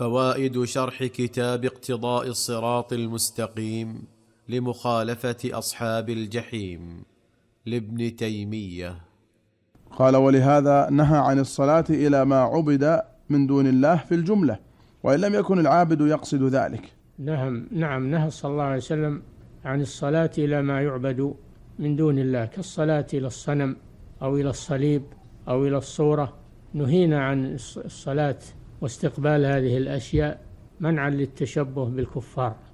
فوائد شرح كتاب اقتضاء الصراط المستقيم لمخالفه اصحاب الجحيم لابن تيميه قال ولهذا نهى عن الصلاه الى ما عبد من دون الله في الجمله وان لم يكن العابد يقصد ذلك نعم نعم نهى صلى الله عليه وسلم عن الصلاه الى ما يعبد من دون الله كالصلاه الى الصنم او الى الصليب او الى الصوره نهينا عن الصلاه واستقبال هذه الأشياء منعا للتشبه بالكفار